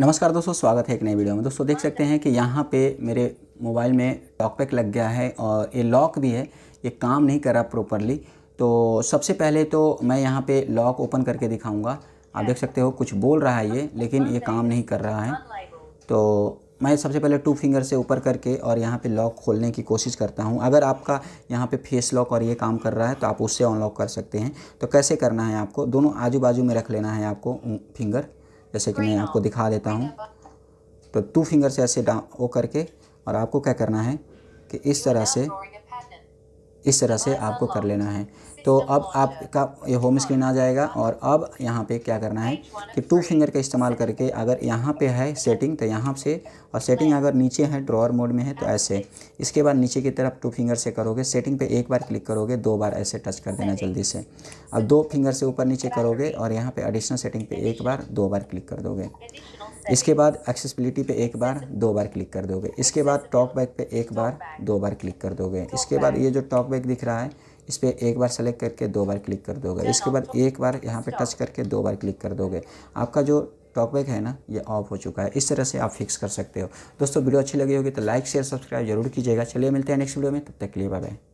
नमस्कार दोस्तों स्वागत है एक नए वीडियो में दोस्तों देख सकते हैं कि यहाँ पे मेरे मोबाइल में टॉकपैक लग गया है और ये लॉक भी है ये काम नहीं कर रहा प्रॉपरली तो सबसे पहले तो मैं यहाँ पे लॉक ओपन करके दिखाऊंगा आप देख सकते हो कुछ बोल रहा है ये लेकिन ये काम नहीं कर रहा है तो मैं सबसे पहले टू फिंगर से ऊपर करके और यहाँ पे लॉक खोलने की कोशिश करता हूँ अगर आपका यहाँ पे फेस लॉक और ये काम कर रहा है तो आप उससे अनलॉक कर सकते हैं तो कैसे करना है आपको दोनों आजू बाजू में रख लेना है आपको फिंगर जैसे कि मैं आपको दिखा देता हूँ तो टू फिंगर से ऐसे वो करके और आपको क्या करना है कि इस तरह से इस तरह से आपको कर लेना है तो अब आपका ये होम स्क्रीन आ जाएगा और अब यहाँ पे क्या करना है कि टू फिंगर का इस्तेमाल करके अगर यहाँ पे है सेटिंग तो यहाँ से और सेटिंग अगर नीचे है ड्रॉअर मोड में है तो ऐसे इसके बाद नीचे की तरफ टू फिंगर से करोगे सेटिंग पे एक बार क्लिक करोगे दो बार ऐसे टच कर देना जल्दी से अब दो फिंगर से ऊपर नीचे करोगे और यहाँ पर एडिशनल सेटिंग पर एक बार दो बार क्लिक कर दोगे इसके बाद एक्सेसिबिलिटी पे एक बार दो बार क्लिक कर दोगे इसके बाद टॉक बैक पे एक बार दो बार क्लिक कर दोगे इसके बाद ये जो टॉक बैक दिख रहा है इस पर एक बार सेलेक्ट करके दो बार क्लिक कर दोगे इसके बाद एक बार यहाँ पे टच करके दो बार क्लिक कर दोगे आपका जो टॉकबैक है ना ये ऑफ हो चुका है इस तरह से आप फिक्स कर सकते हो दोस्तों वीडियो अच्छी लगी होगी तो लाइक शेयर सब्सक्राइब जरूर कीजिएगा चलिए मिलते हैं नेक्स्ट वीडियो में तब तक के लिए बाय बाय